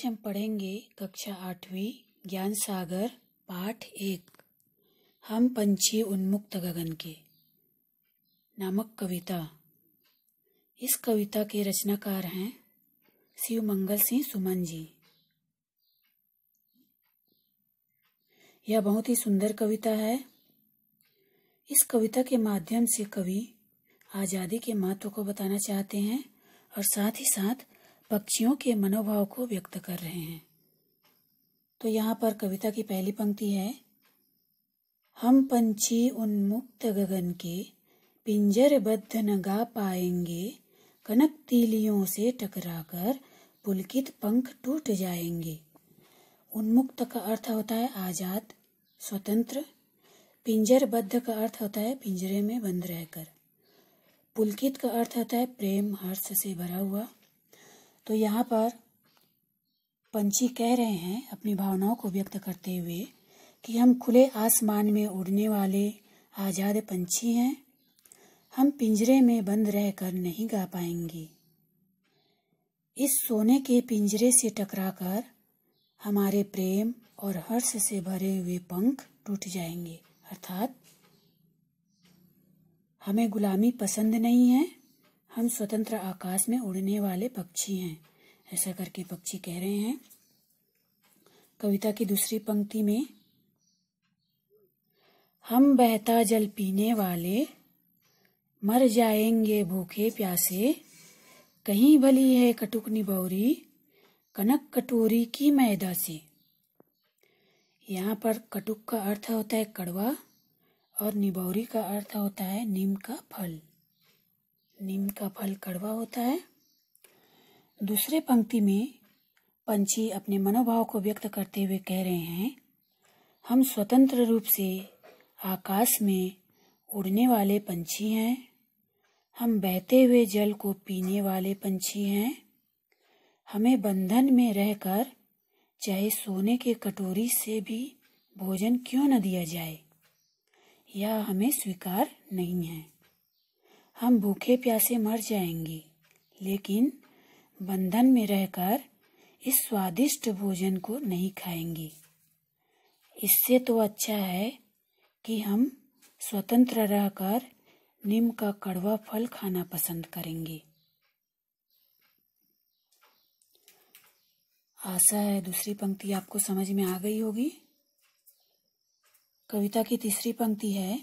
आज हम पढ़ेंगे कक्षा आठवीं ज्ञान सागर पाठ एक हम पंछी उन्मुक्त गगन के नामक कविता इस कविता के रचनाकार हैं शिव मंगल सिंह सुमन जी यह बहुत ही सुंदर कविता है इस कविता के माध्यम से कवि आज़ादी के महत्व को बताना चाहते हैं और साथ ही साथ पक्षियों के मनोभाव को व्यक्त कर रहे हैं तो यहाँ पर कविता की पहली पंक्ति है हम पंछी उन्मुक्त गगन के बद्ध न गा पाएंगे कनक तीलियों से टकराकर पुलकित पंख टूट जाएंगे उन्मुक्त का अर्थ होता है आजाद स्वतंत्र पिंजरबद्ध का अर्थ होता है पिंजरे में बंद रहकर पुलकित का अर्थ होता है प्रेम हर्ष से भरा हुआ तो यहाँ पर पंछी कह रहे हैं अपनी भावनाओं को व्यक्त करते हुए कि हम खुले आसमान में उड़ने वाले आज़ाद पंछी हैं हम पिंजरे में बंद रहकर नहीं गा पाएंगे इस सोने के पिंजरे से टकराकर हमारे प्रेम और हर्ष से भरे हुए पंख टूट जाएंगे अर्थात हमें गुलामी पसंद नहीं है हम स्वतंत्र आकाश में उड़ने वाले पक्षी हैं ऐसा करके पक्षी कह रहे हैं कविता की दूसरी पंक्ति में हम बहता जल पीने वाले मर जाएंगे भूखे प्यासे कहीं भली है कटुक निबौरी कनक कटोरी की मैदा से यहाँ पर कटुक का अर्थ होता है कड़वा और निबौरी का अर्थ होता है नीम का फल नीम का फल कड़वा होता है दूसरे पंक्ति में पंछी अपने मनोभाव को व्यक्त करते हुए कह रहे हैं हम स्वतंत्र रूप से आकाश में उड़ने वाले पंछी हैं हम बहते हुए जल को पीने वाले पंछी हैं हमें बंधन में रहकर चाहे सोने के कटोरी से भी भोजन क्यों न दिया जाए यह हमें स्वीकार नहीं है हम भूखे प्यासे मर जाएंगे लेकिन बंधन में रहकर इस स्वादिष्ट भोजन को नहीं खाएंगे इससे तो अच्छा है कि हम स्वतंत्र रहकर नीम का कड़वा फल खाना पसंद करेंगे आशा है दूसरी पंक्ति आपको समझ में आ गई होगी कविता की तीसरी पंक्ति है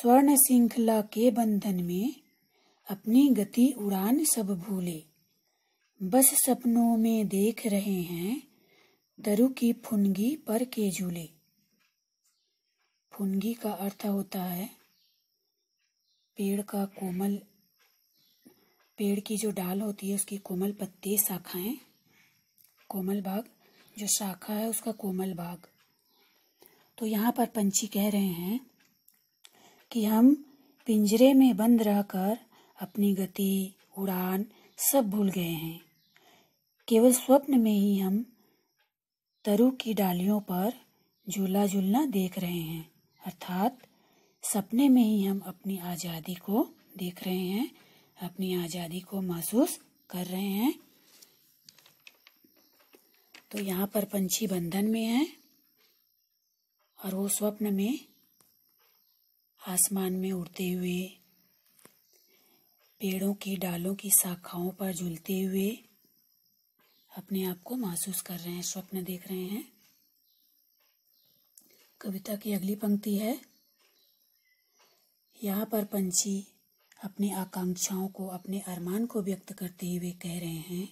स्वर्ण श्रृंखला के बंधन में अपनी गति उड़ान सब भूले बस सपनों में देख रहे हैं दरु की फुनगी पर के झूले फुनगी का अर्थ होता है पेड़ का कोमल पेड़ की जो डाल होती है उसकी कोमल पत्ते शाखाएं कोमल भाग जो शाखा है उसका कोमल भाग तो यहाँ पर पंछी कह रहे हैं कि हम पिंजरे में बंद रहकर अपनी गति उड़ान सब भूल गए हैं केवल स्वप्न में ही हम तरु की डालियों पर झूला झूलना देख रहे हैं अर्थात सपने में ही हम अपनी आज़ादी को देख रहे हैं अपनी आज़ादी को महसूस कर रहे हैं तो यहाँ पर पंछी बंधन में है और वो स्वप्न में आसमान में उड़ते हुए पेड़ों की डालों की शाखाओं पर झूलते हुए अपने आप को महसूस कर रहे हैं स्वप्न देख रहे हैं कविता की अगली पंक्ति है यहाँ पर पंछी अपनी आकांक्षाओं को अपने अरमान को व्यक्त करते हुए कह रहे हैं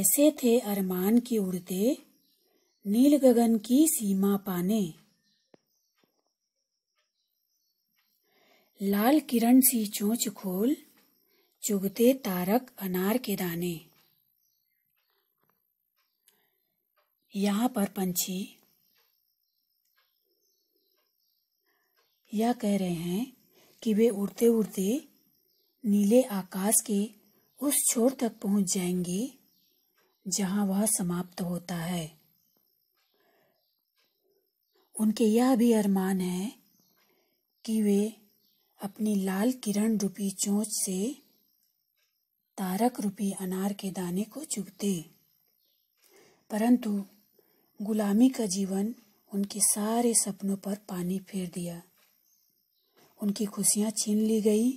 ऐसे थे अरमान की उड़ते नील गगन की सीमा पाने लाल किरण सी चोंच खोल चुगते तारक अनार के दाने यहाँ पर पंछी यह कह रहे हैं कि वे उड़ते उड़ते नीले आकाश के उस छोर तक पहुंच जाएंगे जहां वह समाप्त होता है उनके यह भी अरमान है कि वे अपनी लाल किरण रूपी चोंच से तारक रूपी अनार के दाने को चुभते परंतु गुलामी का जीवन उनके सारे सपनों पर पानी फेर दिया उनकी खुशियाँ छीन ली गई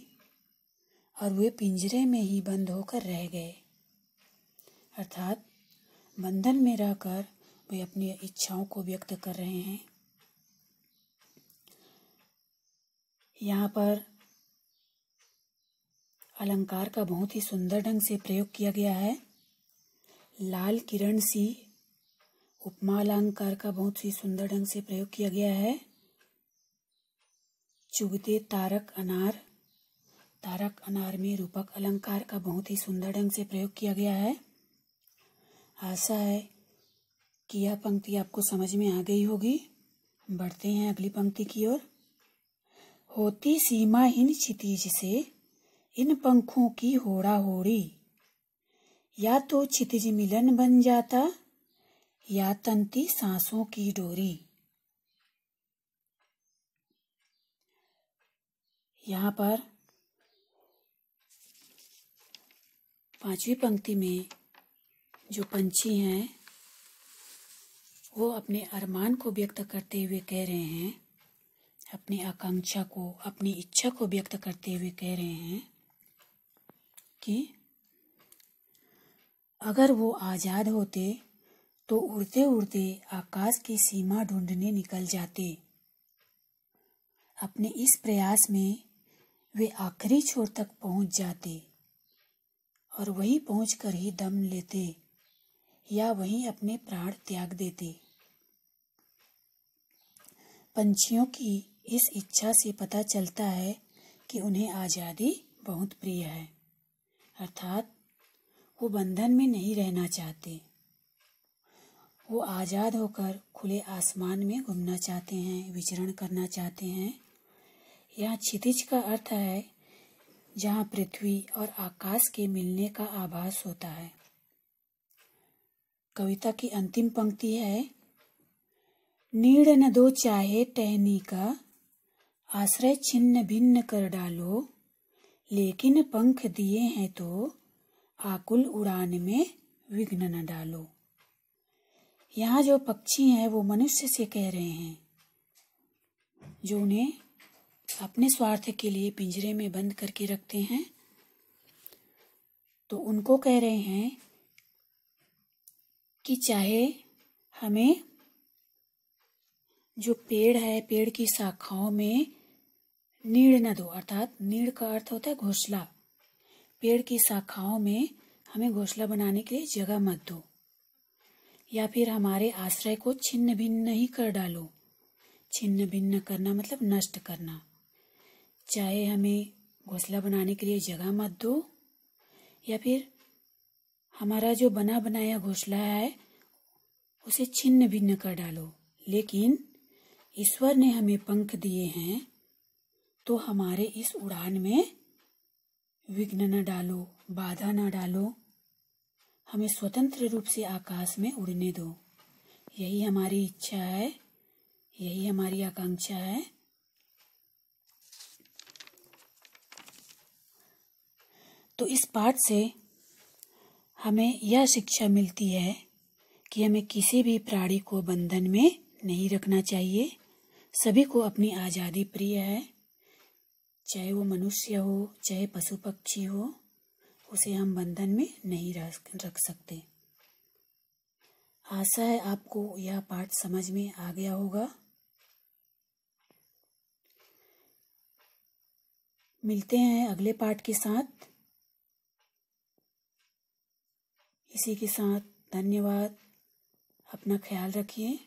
और वे पिंजरे में ही बंद होकर रह गए अर्थात बंधन में रहकर वे अपनी इच्छाओं को व्यक्त कर रहे हैं यहाँ पर अलंकार का बहुत ही सुंदर ढंग से प्रयोग किया गया है लाल किरण सी उपमा अलंकार का बहुत ही सुंदर ढंग से प्रयोग किया गया है चुगते तारक अनार तारक अनार में रूपक अलंकार का बहुत ही सुंदर ढंग से प्रयोग किया गया है आशा है कि यह पंक्ति आपको समझ में आ गई होगी बढ़ते हैं अगली पंक्ति की ओर होती सीमा इन क्षितिज से इन पंखों की होड़ा होड़ी या तो क्षितिज मिलन बन जाता या तंती सांसों की डोरी यहाँ पर पांचवी पंक्ति में जो पंछी हैं वो अपने अरमान को व्यक्त करते हुए कह रहे हैं अपनी आकांक्षा को अपनी इच्छा को व्यक्त करते हुए कह रहे हैं कि अगर वो आज़ाद होते तो उड़ते उड़ते आकाश की सीमा ढूंढने निकल जाते अपने इस प्रयास में वे आखिरी छोर तक पहुंच जाते और वहीं कर ही दम लेते या वहीं अपने प्राण त्याग देते पंछियों की इस इच्छा से पता चलता है कि उन्हें आज़ादी बहुत प्रिय है अर्थात वो बंधन में नहीं रहना चाहते वो आज़ाद होकर खुले आसमान में घूमना चाहते हैं विचरण करना चाहते हैं यह क्षितिज का अर्थ है जहाँ पृथ्वी और आकाश के मिलने का आभास होता है कविता की अंतिम पंक्ति है नीड़ न दो चाहे टहनी का आश्रय छिन्न भिन्न कर डालो लेकिन पंख दिए हैं तो आकुल उड़ान में विघ्न न डालो यहाँ जो पक्षी हैं वो मनुष्य से कह रहे हैं जो उन्हें अपने स्वार्थ के लिए पिंजरे में बंद करके रखते हैं तो उनको कह रहे हैं कि चाहे हमें जो पेड़ है पेड़ की शाखाओं में नीड़ न दो अर्थात नीड़ का अर्थ होता है घोसला पेड़ की शाखाओं में हमें घोसला बनाने के लिए जगह मत दो या फिर हमारे आश्रय को छिन्न भिन्न ही कर डालो छिन्न भिन्न करना मतलब नष्ट करना चाहे हमें घोसला बनाने के लिए जगह मत दो या फिर हमारा जो बना बनाया घोसला है उसे छिन्न भिन्न कर डालो लेकिन ईश्वर ने हमें पंख दिए हैं तो हमारे इस उड़ान में विघ्न न डालो बाधा न डालो हमें स्वतंत्र रूप से आकाश में उड़ने दो यही हमारी इच्छा है यही हमारी आकांक्षा है तो इस पाठ से हमें यह शिक्षा मिलती है कि हमें किसी भी प्राणी को बंधन में नहीं रखना चाहिए सभी को अपनी आज़ादी प्रिय है चाहे वो मनुष्य हो चाहे पशु पक्षी हो उसे हम बंधन में नहीं रख सकते आशा है आपको यह पाठ समझ में आ गया होगा मिलते हैं अगले पाठ के साथ इसी के साथ धन्यवाद अपना ख्याल रखिए